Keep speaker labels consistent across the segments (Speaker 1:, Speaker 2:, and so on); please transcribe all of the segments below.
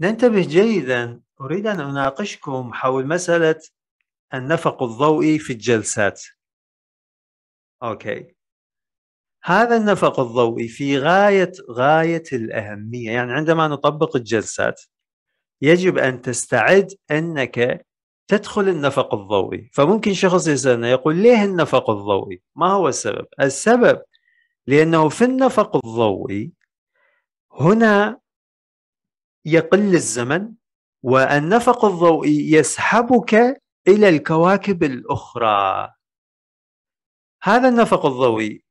Speaker 1: ننتبه جيدا أريد أن أناقشكم حول مسألة النفق الضوئي في الجلسات أوكي هذا النفق الضوئي في غاية غاية الأهمية يعني عندما نطبق الجلسات يجب أن تستعد أنك تدخل النفق الضوئي فممكن شخص يسألنا يقول ليه النفق الضوئي ما هو السبب السبب لأنه في النفق الضوئي هنا يقل الزمن والنفق الضوئي يسحبك إلى الكواكب الأخرى هذا النفق الضوئي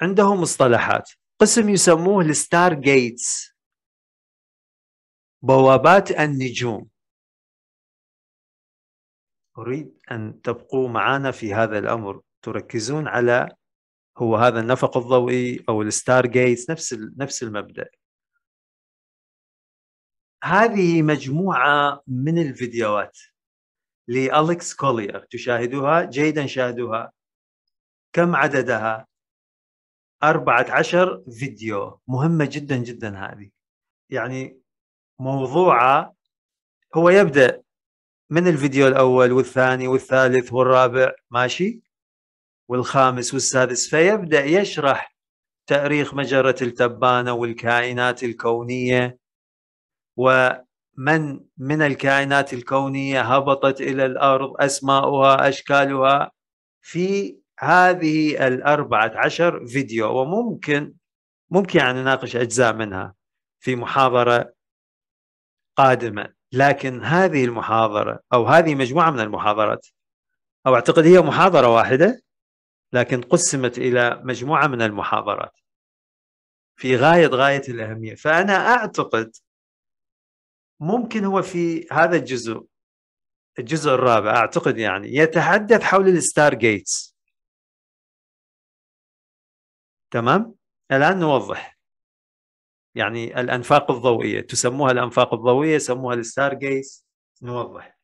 Speaker 2: عنده مصطلحات قسم يسموه الستار جيتس بوابات النجوم
Speaker 1: أريد أن تبقوا معنا في هذا الأمر تركزون على هو هذا النفق الضوئي أو الستار جيتس نفس نفس المبدأ هذه مجموعة من الفيديوهات لأليكس كولير تشاهدوها جيدا شاهدوها كم عددها؟ أربعة عشر فيديو مهمة جدا جدا هذه يعني موضوعة هو يبدأ من الفيديو الأول والثاني والثالث والرابع ماشي والخامس والسادس فيبدأ يشرح تأريخ مجرة التبانة والكائنات الكونية ومن من الكائنات الكونية هبطت إلى الأرض أسماؤها أشكالها في هذه الأربعة عشر فيديو وممكن ممكن أن يعني نناقش أجزاء منها في محاضرة قادمة لكن هذه المحاضرة أو هذه مجموعة من المحاضرات أو أعتقد هي محاضرة واحدة لكن قسمت إلى مجموعة من المحاضرات في غاية غاية الأهمية فأنا أعتقد
Speaker 2: ممكن هو في هذا الجزء الجزء الرابع اعتقد يعني يتحدث حول الستار جيتس
Speaker 1: تمام الان نوضح يعني الانفاق الضوئيه تسموها الانفاق الضوئيه يسموها الستار جيتس نوضح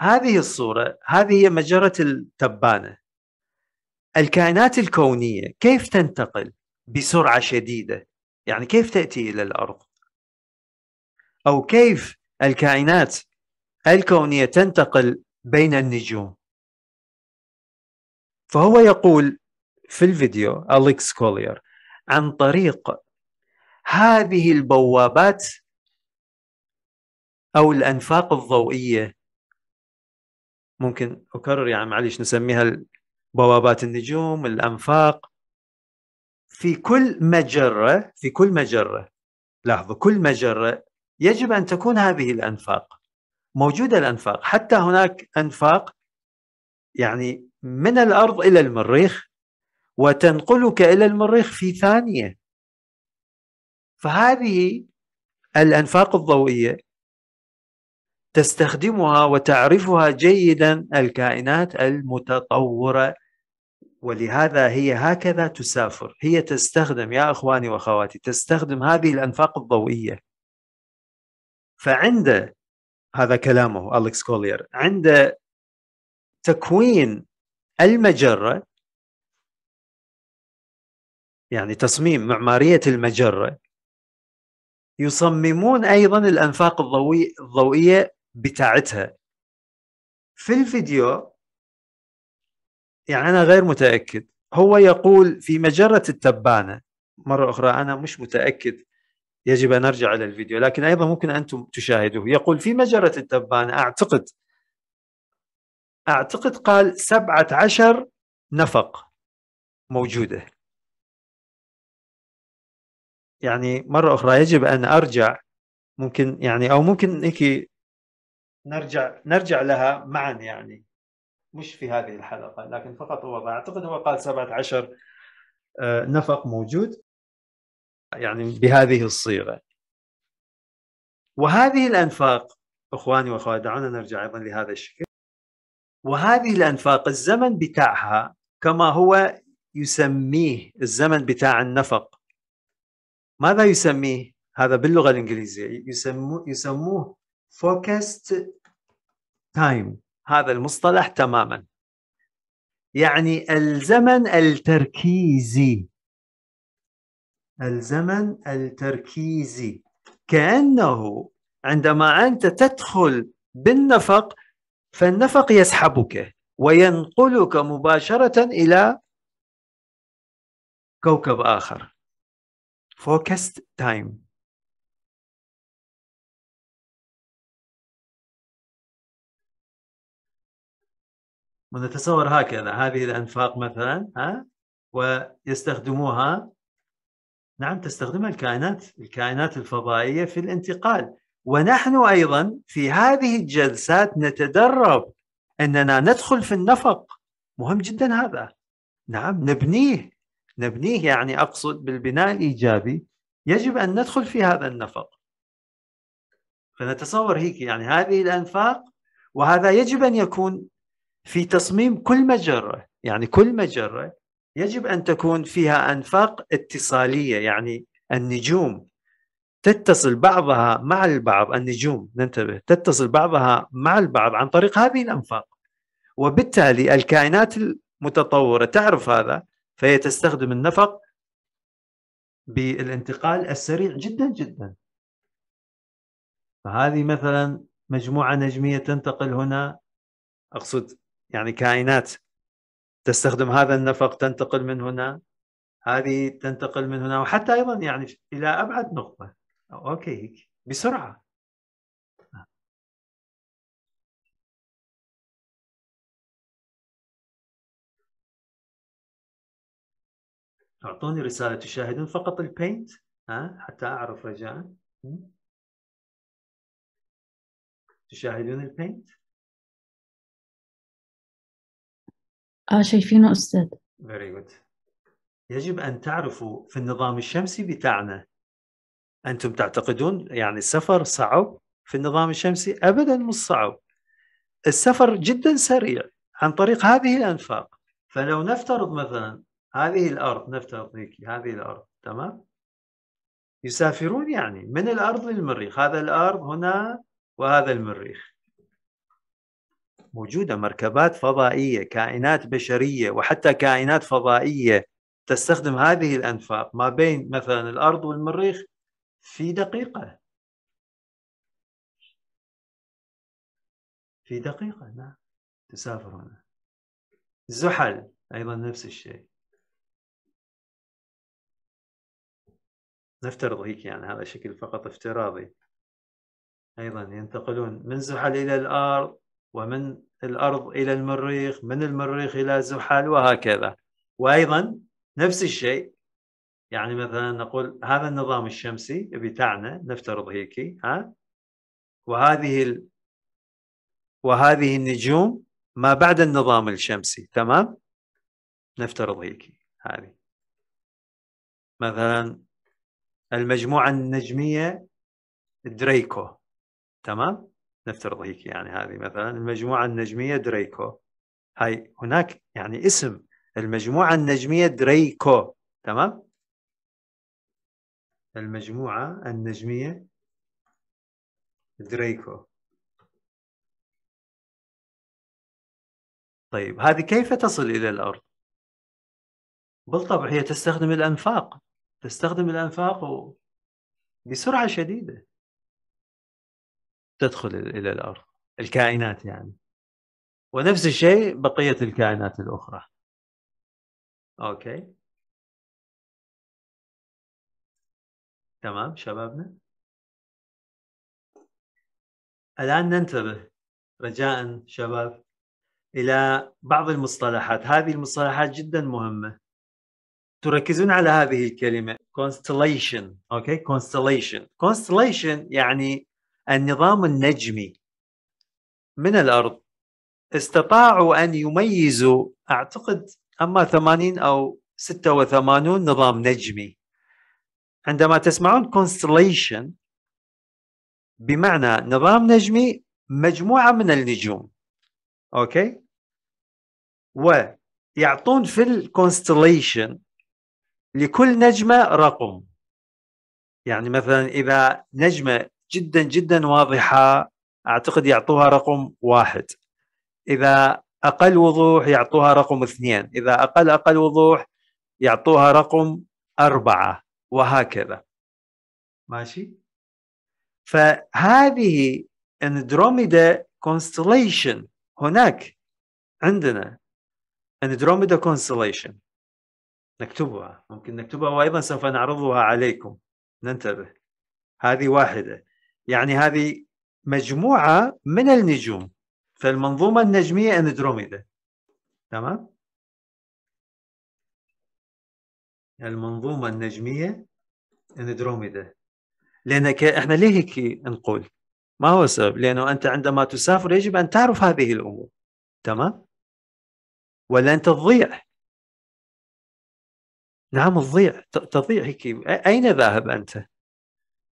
Speaker 1: هذه الصوره هذه هي مجره التبانه الكائنات الكونيه كيف تنتقل بسرعه شديده يعني كيف تأتي إلى الأرض أو كيف الكائنات الكونية تنتقل بين النجوم فهو يقول في الفيديو أليكس كولير عن طريق هذه البوابات أو الأنفاق الضوئية ممكن أكرر يعني معلش نسميها بوابات النجوم الأنفاق في كل مجرة في كل مجرة لاحظوا كل مجرة يجب أن تكون هذه الأنفاق موجودة الأنفاق حتى هناك أنفاق يعني من الأرض إلى المريخ وتنقلك إلى المريخ في ثانية فهذه الأنفاق الضوئية تستخدمها وتعرفها جيدا الكائنات المتطورة ولهذا هي هكذا تسافر هي تستخدم يا اخواني واخواتي تستخدم هذه الانفاق الضوئيه فعند هذا كلامه أليكس كولير عند تكوين المجرة يعني تصميم معمارية المجرة يصممون أيضا الأنفاق الضوئية بتاعتها في الفيديو يعني انا غير متاكد هو يقول في مجره التبانه مره اخرى انا مش متاكد يجب ان ارجع الى الفيديو لكن ايضا ممكن انتم تشاهدوه يقول في مجره
Speaker 2: التبانه اعتقد اعتقد قال 17 نفق موجوده يعني مره اخرى يجب ان ارجع ممكن يعني او ممكن هيك
Speaker 1: نرجع نرجع لها معا يعني مش في هذه الحلقه لكن فقط هو اعتقد هو قال 17 آه، نفق موجود يعني بهذه الصيغه وهذه الانفاق اخواني واخواتي دعونا نرجع ايضا لهذا الشكل وهذه الانفاق الزمن بتاعها كما هو يسميه الزمن بتاع النفق ماذا يسميه هذا باللغه الانجليزيه يسموه يسموه فوكست تايم هذا المصطلح تماما يعني الزمن التركيزي الزمن التركيزي كانه عندما انت تدخل بالنفق فالنفق يسحبك وينقلك مباشره
Speaker 2: الى كوكب اخر فوكست تايم ونتصور هكذا هذه الأنفاق مثلا ها ويستخدموها نعم تستخدمها
Speaker 1: الكائنات الكائنات الفضائية في الانتقال ونحن أيضا في هذه الجلسات نتدرب أننا ندخل في النفق مهم جدا هذا نعم نبنيه نبنيه يعني أقصد بالبناء الإيجابي يجب أن ندخل في هذا النفق فنتصور هيك يعني هذه الأنفاق وهذا يجب أن يكون في تصميم كل مجره يعني كل مجره يجب ان تكون فيها انفاق اتصاليه يعني النجوم تتصل بعضها مع البعض النجوم ننتبه تتصل بعضها مع البعض عن طريق هذه الانفاق وبالتالي الكائنات المتطوره تعرف هذا فهي تستخدم النفق بالانتقال السريع جدا جدا فهذه مثلا مجموعه نجميه تنتقل هنا اقصد يعني كائنات تستخدم هذا النفق تنتقل من هنا هذه تنتقل من هنا وحتى ايضا يعني الى
Speaker 2: ابعد نقطه اوكي بسرعه اعطوني رساله تشاهدون فقط البينت ها حتى اعرف رجاء تشاهدون البينت آه شايفينه أستاذ Very good. يجب أن تعرفوا في النظام الشمسي بتاعنا
Speaker 1: أنتم تعتقدون يعني السفر صعب في النظام الشمسي أبدا مش صعب السفر جدا سريع عن طريق هذه الأنفاق فلو نفترض مثلا هذه الأرض نفترض هيك هذه الأرض تمام يسافرون يعني من الأرض للمريخ هذا الأرض هنا وهذا المريخ موجوده مركبات فضائيه كائنات بشريه وحتى كائنات فضائيه تستخدم هذه الانفاق ما بين مثلا الارض والمريخ
Speaker 2: في دقيقه في دقيقه نعم تسافر هنا زحل ايضا نفس الشيء نفترض هيك يعني هذا شكل فقط افتراضي ايضا ينتقلون من زحل
Speaker 1: الى الارض ومن الأرض إلى المريخ من المريخ إلى زحل وهكذا وأيضا نفس الشيء يعني مثلا نقول هذا النظام الشمسي بتاعنا نفترض هيك ها وهذه ال... وهذه النجوم ما بعد النظام الشمسي تمام نفترض هيك هذه مثلا المجموعة النجمية دريكو تمام نفترض هيك يعني هذه مثلا المجموعة النجمية دريكو هاي هناك يعني اسم المجموعة النجمية دريكو تمام
Speaker 2: المجموعة النجمية دريكو طيب هذه كيف تصل إلى الأرض؟ بالطبع هي تستخدم الأنفاق تستخدم الأنفاق
Speaker 1: بسرعة شديدة تدخل الى الارض
Speaker 2: الكائنات يعني ونفس الشيء بقيه الكائنات الاخرى اوكي تمام شبابنا الان ننتبه
Speaker 1: رجاء شباب الى بعض المصطلحات هذه المصطلحات جدا مهمه تركزون على هذه الكلمه constellation اوكي okay? constellation constellation يعني النظام النجمي من الأرض استطاعوا أن يميزوا أعتقد أما 80 أو 86 نظام نجمي عندما تسمعون constellation بمعنى نظام نجمي مجموعة من النجوم أوكي ويعطون في الكونستليشن لكل نجمة رقم يعني مثلا إذا نجمة جدا جدا واضحه اعتقد يعطوها رقم واحد اذا اقل وضوح يعطوها رقم اثنين اذا اقل اقل وضوح يعطوها رقم اربعه وهكذا ماشي فهذه اندروميدا كونستليشن هناك عندنا اندروميدا كونستليشن نكتبها ممكن نكتبها وايضا سوف نعرضها عليكم ننتبه هذه واحده يعني هذه مجموعة من النجوم فالمنظومة النجمية اندروميدا تمام المنظومة النجمية اندروميدا لأنك احنا ليه هيك نقول ما هو السبب لأنه أنت عندما تسافر يجب أن تعرف هذه الأمور تمام ولا أنت تضيع نعم تضيع تضيع هيك أين ذاهب أنت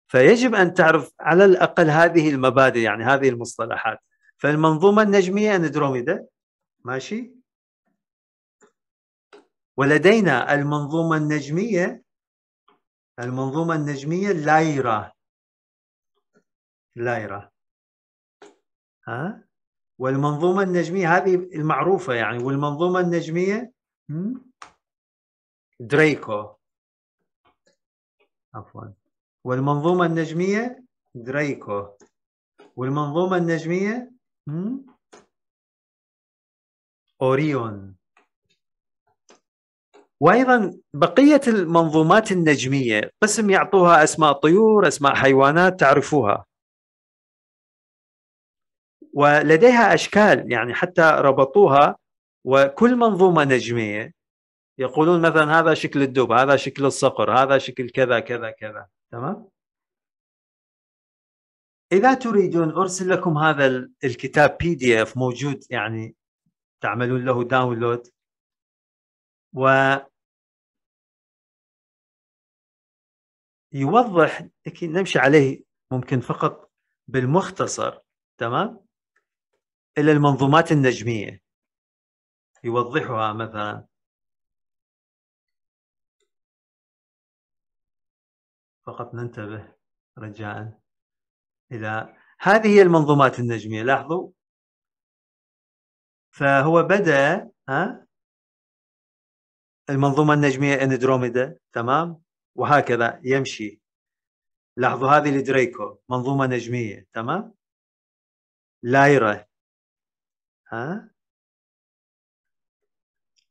Speaker 1: فيجب ان تعرف على الاقل هذه المبادئ يعني هذه المصطلحات فالمنظومه النجميه اندروميدا ماشي ولدينا المنظومه النجميه المنظومه النجميه لايرا لايرا ها والمنظومه النجميه هذه المعروفه يعني والمنظومه النجميه دريكو عفوا والمنظومة النجمية دريكو والمنظومة النجمية أوريون وايضا بقيه المنظومات النجميه قسم يعطوها اسماء طيور اسماء حيوانات تعرفوها ولديها اشكال يعني حتى ربطوها وكل منظومه نجميه يقولون مثلا هذا شكل الدب هذا شكل الصقر هذا شكل كذا كذا كذا تمام اذا تريدون ارسل لكم هذا
Speaker 2: الكتاب بي دي اف موجود يعني تعملون له داونلود و يوضح نمشي عليه ممكن فقط بالمختصر تمام الى المنظومات النجميه يوضحها مثلا فقط ننتبه رجاء إلى هذه هي المنظومات النجمية
Speaker 1: لاحظوا فهو بدأ ها المنظومة النجمية اندروميدا تمام وهكذا يمشي لاحظوا هذه لدريكو منظومة نجمية تمام
Speaker 2: لايرا ها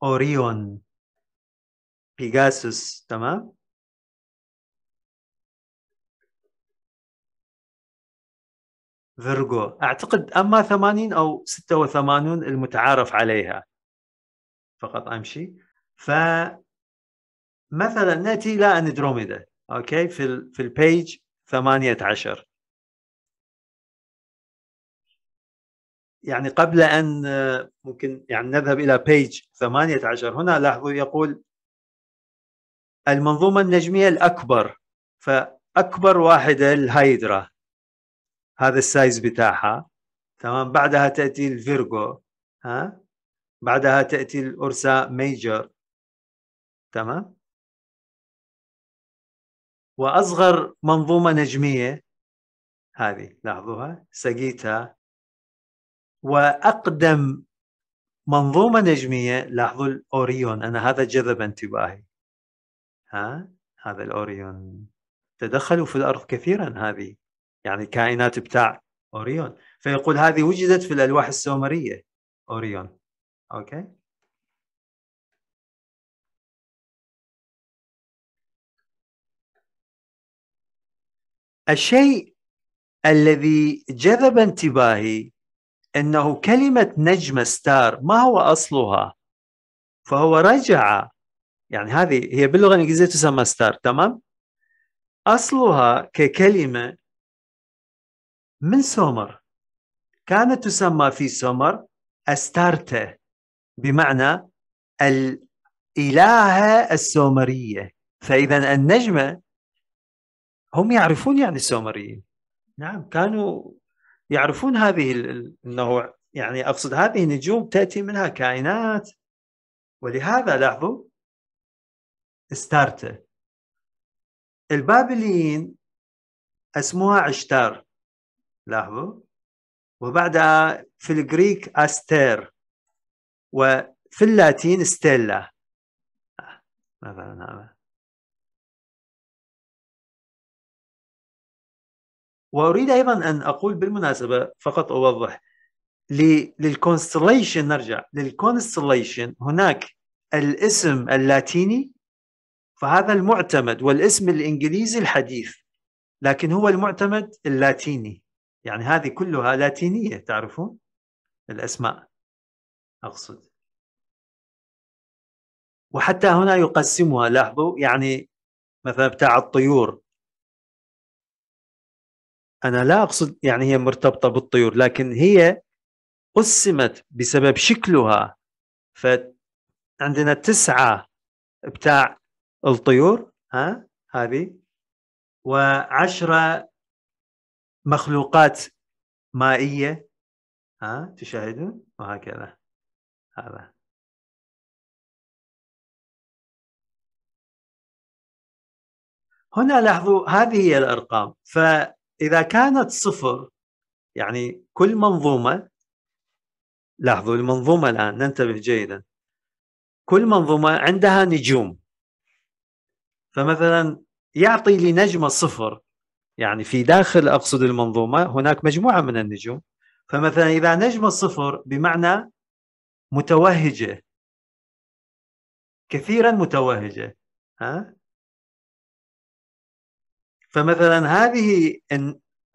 Speaker 2: أوريون بيجاسوس تمام فيرجو اعتقد اما 80 او 86 المتعارف عليها فقط امشي
Speaker 1: ف مثلا ناتي الى اندروميدا اوكي في الـ في البيج 18 يعني قبل ان ممكن يعني نذهب الى بيج 18 هنا لاحظوا يقول المنظومه النجميه الاكبر فاكبر واحده الهايدرا هذا السايز بتاعها تمام بعدها تاتي الفيرجو ها بعدها تاتي الأورسا ميجر
Speaker 2: تمام واصغر منظومه نجميه هذه لاحظوها سجيتا
Speaker 1: واقدم منظومه نجميه لاحظوا الاوريون انا هذا جذب انتباهي ها هذا الاوريون تدخلوا في الارض كثيرا هذه يعني الكائنات بتاع اوريون فيقول هذه
Speaker 2: وجدت في الالواح السومريه اوريون اوكي الشيء الذي جذب انتباهي
Speaker 1: انه كلمه نجم ستار ما هو اصلها فهو رجع يعني هذه هي باللغه الانجليزيه تسمى ستار تمام اصلها ككلمه من سومر كانت تسمى في سومر أستارتة بمعنى الإلهة السومرية فإذا النجمة هم يعرفون يعني السومريين نعم كانوا يعرفون هذه النوع يعني أقصد هذه النجوم تأتي منها كائنات ولهذا
Speaker 2: لاحظوا استارتة البابليين اسموها عشتار لاحظوا وبعدها في الجريك أستير وفي اللاتين ستيلا مثلا هذا وأريد أيضا أن أقول بالمناسبة فقط أوضح
Speaker 1: للكونستليشن نرجع للكونستليشن هناك الاسم اللاتيني فهذا المعتمد والاسم الإنجليزي الحديث لكن هو المعتمد اللاتيني يعني هذه كلها لاتينية تعرفون
Speaker 2: الأسماء أقصد وحتى هنا يقسمها لاحظوا يعني مثلا بتاع الطيور
Speaker 1: أنا لا أقصد يعني هي مرتبطة بالطيور لكن هي قسمت بسبب شكلها فعندنا تسعة بتاع الطيور ها هذه
Speaker 2: وعشرة مخلوقات مائية ها تشاهدون وهكذا هذا هنا لاحظوا هذه هي الأرقام فإذا كانت صفر يعني كل منظومة
Speaker 1: لاحظوا المنظومة الآن ننتبه جيدا كل منظومة عندها نجوم فمثلا يعطي لنجمة صفر يعني في داخل اقصد المنظومه هناك مجموعه من النجوم فمثلا اذا
Speaker 2: نجمه صفر بمعنى متوهجه كثيرا متوهجه ها فمثلا هذه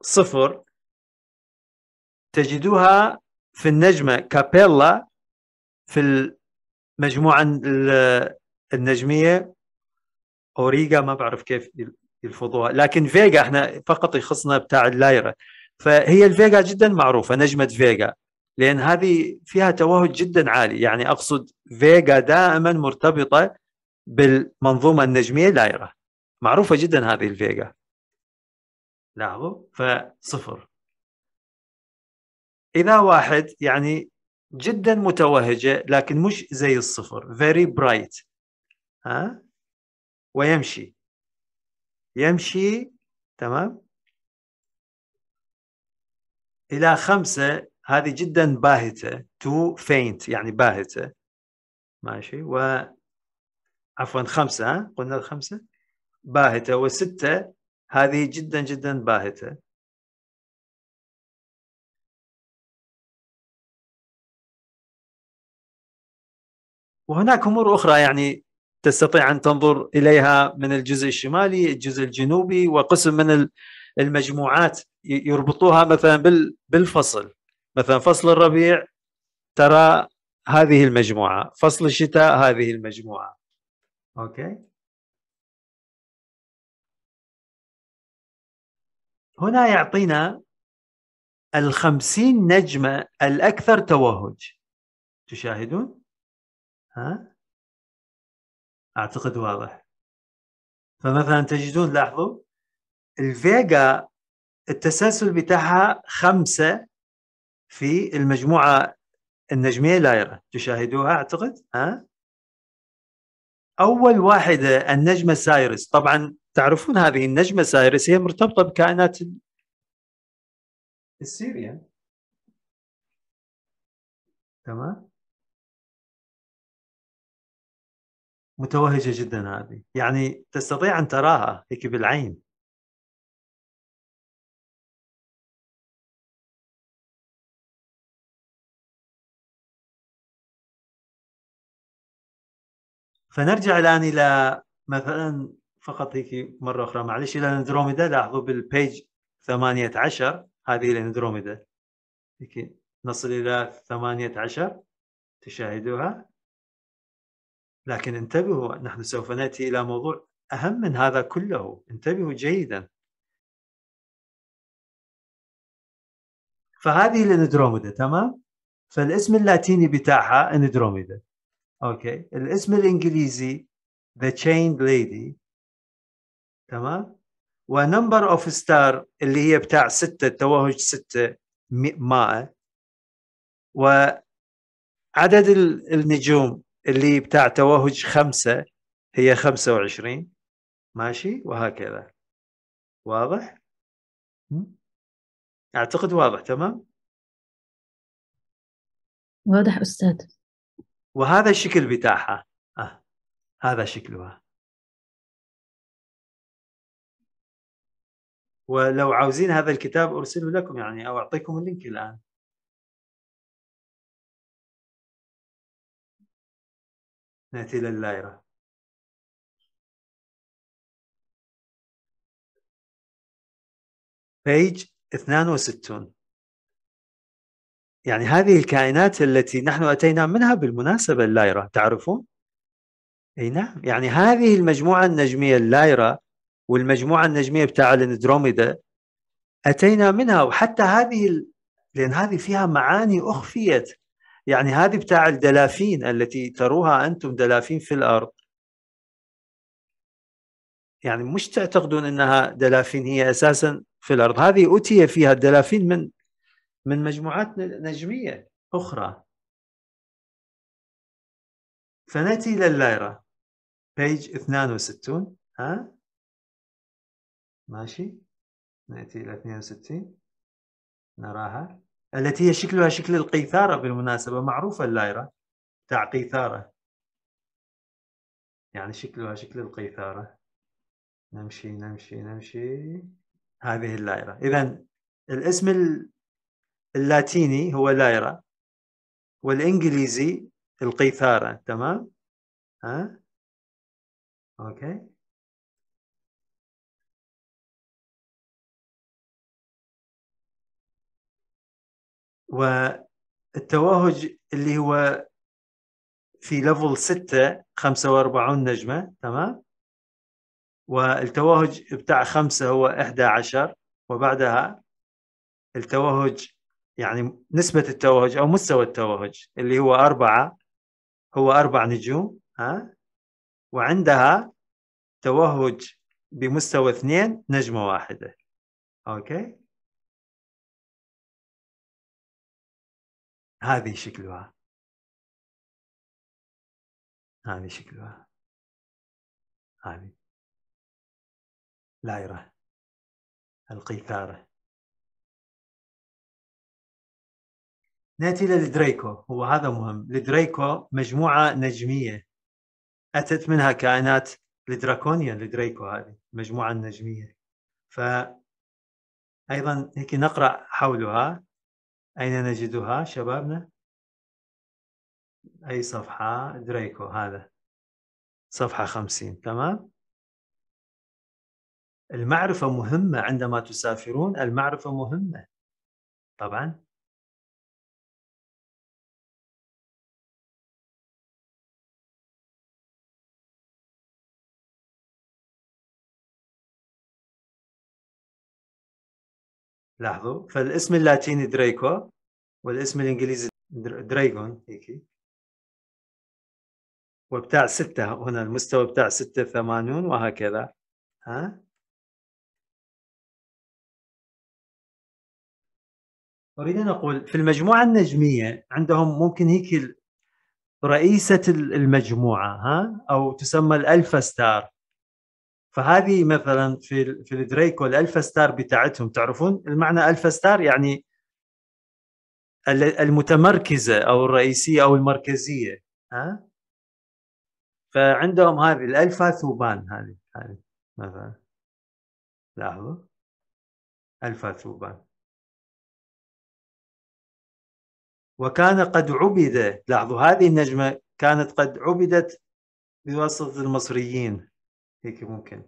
Speaker 2: الصفر تجدوها
Speaker 1: في النجمه كابيلا في المجموعه النجميه اوريجا ما بعرف كيف يلفظوها لكن فيجا احنا فقط يخصنا بتاع اللايرة فهي الفيجا جدا معروفة نجمة فيجا لأن هذه فيها توهج جدا عالي يعني أقصد فيجا دائما مرتبطة بالمنظومة النجمية لايرة معروفة جدا هذه الفيجا لاحظوا فصفر إذا واحد يعني جدا متوهجة لكن مش زي الصفر فيري برايت ها ويمشي يمشي تمام إلى خمسة هذه جدا باهتة تو فينت يعني باهتة ماشي و عفوا خمسة قلنا خمسة باهتة وستة
Speaker 2: هذه جدا جدا باهتة وهناك أمور أخرى
Speaker 1: يعني تستطيع ان تنظر اليها من الجزء الشمالي، الجزء الجنوبي وقسم من المجموعات يربطوها مثلا بالفصل، مثلا فصل الربيع ترى هذه المجموعه، فصل الشتاء هذه المجموعه.
Speaker 2: اوكي؟ هنا يعطينا الخمسين نجمة الأكثر توهج تشاهدون؟ ها؟ اعتقد واضح فمثلا تجدون لاحظوا
Speaker 1: الفيجا التسلسل بتاعها خمسة في المجموعة النجمية لايرة تشاهدوها أعتقد ها؟ أول واحدة النجمة سايرس طبعا تعرفون هذه النجمة سايرس
Speaker 2: هي مرتبطة بكائنات السيريان تمام متوهجه جدا هذه يعني تستطيع ان تراها هيك بالعين فنرجع الان الى مثلا فقط هيك مره اخرى معلش الى اندروميدا
Speaker 1: لاحظوا بالبيج 18 هذه الاندروميدا هيك نصل الى 18 تشاهدوها لكن انتبهوا نحن سوف ناتي الى موضوع اهم من هذا كله انتبهوا جيدا فهذه الاندروميدا تمام فالاسم اللاتيني بتاعها اندروميدا اوكي الاسم الانجليزي ذا chained lady تمام ونمبر اوف ستار اللي هي بتاع ستة توهج ستة مائة وعدد النجوم اللي بتاع توهج
Speaker 2: خمسة هي خمسة وعشرين ماشي وهكذا واضح؟ أعتقد واضح تمام؟ واضح أستاذ وهذا الشكل بتاعها آه. هذا شكلها ولو عاوزين هذا الكتاب أرسله لكم يعني أو أعطيكم اللينك الآن نأتي إلى اللايرة بيج 62
Speaker 1: يعني هذه الكائنات التي نحن أتينا منها بالمناسبة اللايرة تعرفون؟ اي نعم يعني هذه المجموعة النجمية اللايرة والمجموعة النجمية بتاع الاندروميدا أتينا منها وحتى هذه ال... لأن هذه فيها معاني أخفيت يعني هذه بتاع الدلافين التي تروها أنتم دلافين في الأرض يعني مش تعتقدون أنها دلافين هي أساسا في الأرض هذه أتي فيها الدلافين من من مجموعات نجمية
Speaker 2: أخرى فنأتي إلى الليرة بيج 62 ها ماشي نأتي إلى 62 نراها التي هي شكلها
Speaker 1: شكل القيثارة بالمناسبة معروفة اللايرة تاع قيثارة يعني شكلها شكل القيثارة نمشي نمشي نمشي هذه اللايرة إذا الاسم اللاتيني هو
Speaker 2: لايرة والإنجليزي القيثارة تمام ها أوكي والتوهج اللي هو في ليفل 6
Speaker 1: 45 نجمة تمام والتوهج بتاع 5 هو 11 وبعدها التوهج يعني نسبة التوهج أو مستوى التوهج اللي هو أربعة هو أربع نجوم ها
Speaker 2: وعندها توهج بمستوى اثنين نجمة واحدة أوكي هذه شكلها هذه شكلها هذه لايرة القيثارة نأتي إلى لدريكو هو هذا مهم لدريكو مجموعة نجمية
Speaker 1: أتت منها كائنات لدراكونيا لدريكو هذه مجموعة نجمية فأيضا هيك نقرأ حولها أين نجدها
Speaker 2: شبابنا؟ أي صفحة دريكو هذا صفحة خمسين تمام؟ المعرفة مهمة عندما تسافرون المعرفة مهمة طبعا لاحظوا فالاسم اللاتيني دريكو والاسم الانجليزي دريجون هيك وبتاع ستة هنا المستوى بتاع ستة ثمانون وهكذا ها أريد أن أقول في المجموعة
Speaker 1: النجمية عندهم ممكن هيك رئيسة المجموعة ها أو تسمى الألفا ستار فهذه مثلا في في الدريكو الالفا ستار بتاعتهم تعرفون المعنى الفا ستار يعني المتمركزه او الرئيسيه او المركزيه ها
Speaker 2: فعندهم هذه الالفا ثوبان هذه هذه مثلا لاحظوا الفا ثوبان وكان قد عبد لاحظوا هذه النجمه كانت قد عبدت
Speaker 1: بواسطه المصريين هيك ممكن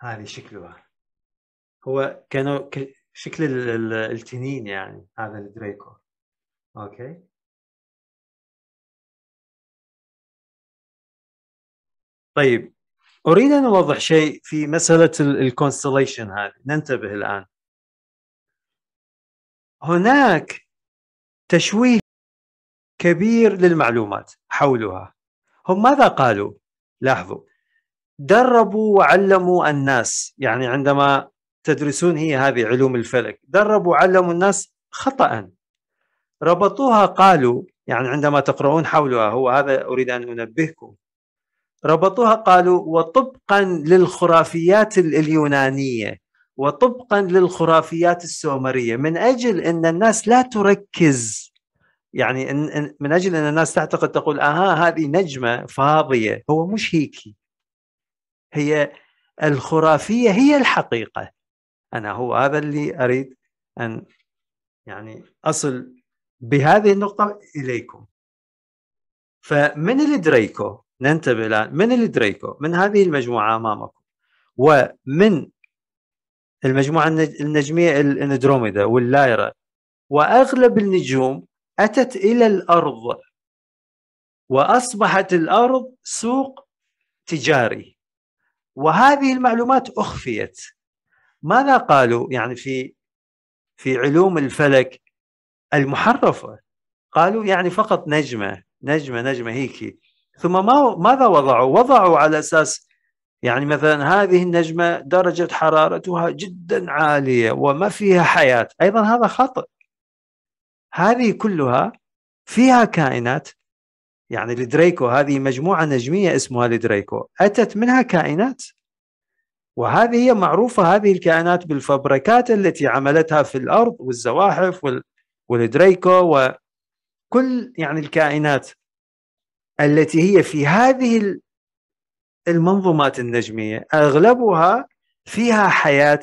Speaker 2: هذه شكلها
Speaker 1: هو كانوا شكل التنين
Speaker 2: يعني هذا الدريكو اوكي طيب اريد ان اوضح شيء في مساله الكونستليشن هذه ننتبه الان
Speaker 1: هناك تشويه كبير للمعلومات حولها هم ماذا قالوا؟ لاحظوا دربوا وعلموا الناس يعني عندما تدرسون هي هذه علوم الفلك دربوا وعلموا الناس خطأ ربطوها قالوا يعني عندما تقرؤون حولها هو هذا أريد أن أنبهكم ربطوها قالوا وطبقا للخرافيات اليونانية وطبقا للخرافيات السومرية من أجل أن الناس لا تركز يعني من اجل ان الناس تعتقد تقول اها هذه نجمه فاضيه هو مش هيك هي الخرافيه هي الحقيقه انا هو هذا اللي اريد ان يعني اصل بهذه النقطه اليكم فمن الدريكو ننتبه الان من الدريكو من هذه المجموعه امامكم ومن المجموعه النجميه الاندروميدا واللايرا واغلب النجوم أتت إلى الأرض وأصبحت الأرض سوق تجاري وهذه المعلومات أخفيت ماذا قالوا يعني في في علوم الفلك المحرفة قالوا يعني فقط نجمة نجمة نجمة هيك ثم ما ماذا وضعوا وضعوا على أساس يعني مثلا هذه النجمة درجة حرارتها جدا عالية وما فيها حياة أيضا هذا خطأ هذه كلها فيها كائنات يعني الدريكو هذه مجموعة نجمية اسمها الدريكو أتت منها كائنات وهذه هي معروفة هذه الكائنات بالفبركات التي عملتها في الأرض والزواحف وال... والدريكو وكل يعني الكائنات التي هي في هذه المنظومات النجمية أغلبها فيها حياة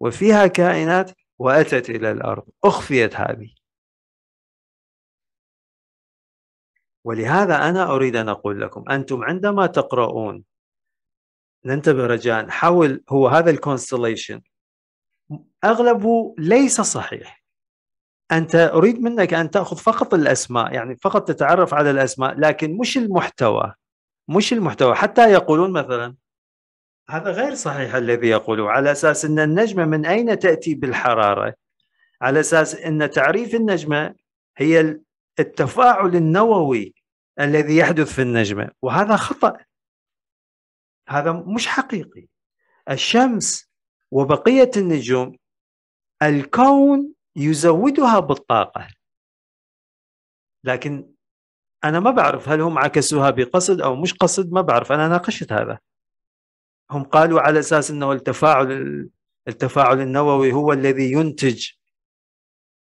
Speaker 1: وفيها كائنات وأتت إلى الأرض أخفيت هذه ولهذا أنا أريد أن أقول لكم أنتم عندما تقرؤون ننتبه رجاء حول هو هذا الكونستليشن أغلبه ليس صحيح أنت أريد منك أن تأخذ فقط الأسماء يعني فقط تتعرف على الأسماء لكن مش المحتوى مش المحتوى حتى يقولون مثلا هذا غير صحيح الذي يقوله على أساس أن النجمة من أين تأتي بالحرارة على أساس أن تعريف النجمة هي التفاعل النووي الذي يحدث في النجمة وهذا خطأ هذا مش حقيقي الشمس وبقية النجوم الكون يزودها بالطاقة لكن أنا ما بعرف هل هم عكسوها بقصد أو مش قصد ما بعرف أنا ناقشت هذا هم قالوا على أساس أنه التفاعل التفاعل النووي هو الذي ينتج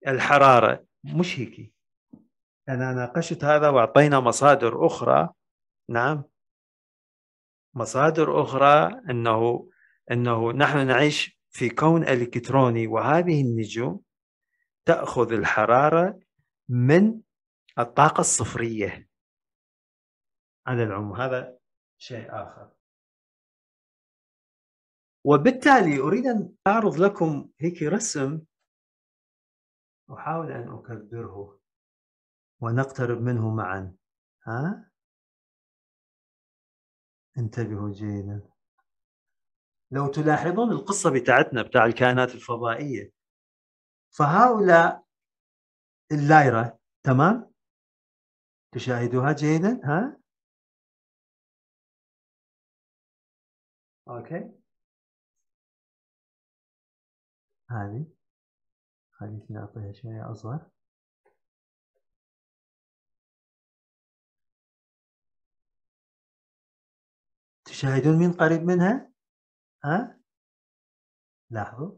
Speaker 1: الحرارة مش هيك أنا ناقشت هذا وأعطينا مصادر أخرى نعم مصادر أخرى أنه أنه نحن نعيش في كون إلكتروني وهذه النجوم
Speaker 2: تأخذ الحرارة من الطاقة الصفرية على العموم هذا شيء آخر وبالتالي أريد أن أعرض لكم هيك رسم أحاول أن أكبره ونقترب منه معا ها انتبهوا جيدا
Speaker 1: لو تلاحظون القصة بتاعتنا بتاع الكائنات الفضائية
Speaker 2: فهؤلاء اللايرة تمام تشاهدوها جيدا ها اوكي هذه خليني اعطيها شوية اصغر تشاهدون مين قريب منها؟ ها؟ لاحظوا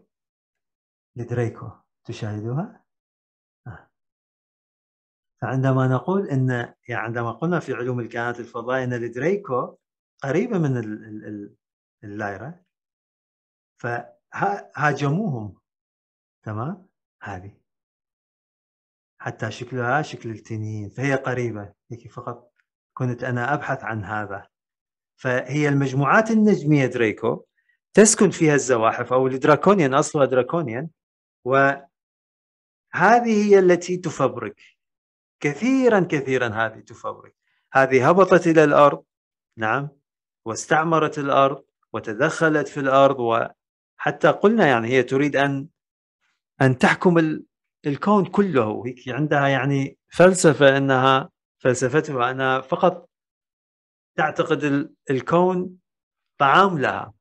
Speaker 2: لدريكو تشاهدوها؟ ها. آه. فعندما نقول ان يعني عندما قلنا في علوم
Speaker 1: الكائنات الفضائيه ان لدريكو قريبه من اللايره فهاجموهم تمام؟ هذه حتى شكلها شكل التنين فهي قريبة هيك فقط كنت أنا أبحث عن هذا فهي المجموعات النجميه دريكو تسكن فيها الزواحف او الدراكونيان اصلها دراكونيان وهذه هي التي تفبرك كثيرا كثيرا هذه تفبرك هذه هبطت الى الارض نعم واستعمرت الارض وتدخلت في الارض وحتى قلنا يعني هي تريد ان ان تحكم الكون كله هيك عندها يعني فلسفه انها فلسفتها انها فقط تعتقد الكون طعام لها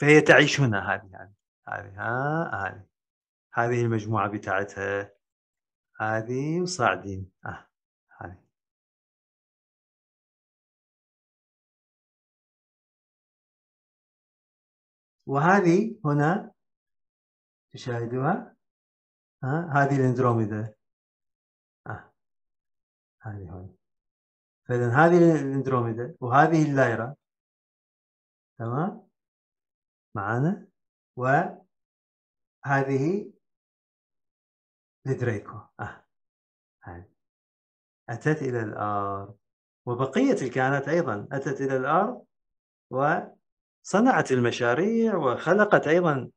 Speaker 1: فهي تعيش هنا هذه يعني هذه ها هذه هذه المجموعة بتاعتها
Speaker 2: هذه وصاعدين آه. هذه وهذه هنا تشاهدوها ها هذه الاندروميدا آه. هذه هون فاذا هذه الاندروميدا وهذه اللايرا تمام معانا وهذه لدريكو آه. هذه أتت إلى الأرض
Speaker 1: وبقية الكائنات أيضا أتت إلى الأرض وصنعت المشاريع وخلقت أيضا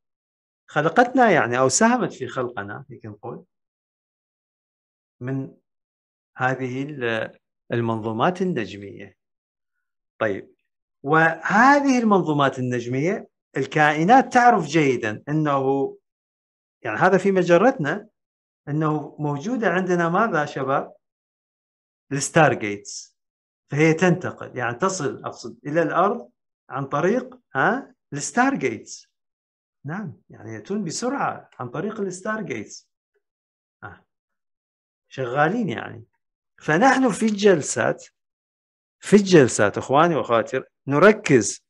Speaker 1: خلقتنا يعني أو ساهمت في خلقنا يمكن نقول من هذه المنظومات النجميه طيب وهذه المنظومات النجميه الكائنات تعرف جيدا انه يعني هذا في مجرتنا انه موجوده عندنا ماذا شباب؟ الستار جيتس فهي تنتقل يعني تصل اقصد الى الارض عن طريق ها الستار جيتس نعم يعني ياتون بسرعه عن طريق الستار جيتس آه، شغالين يعني فنحن في الجلسات في الجلسات اخواني واخواتي نركز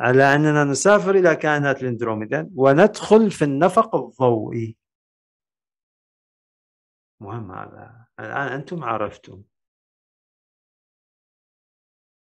Speaker 1: على اننا نسافر الى كائنات الاندروميدان وندخل في النفق الضوئي
Speaker 2: مهم هذا الان انتم عرفتم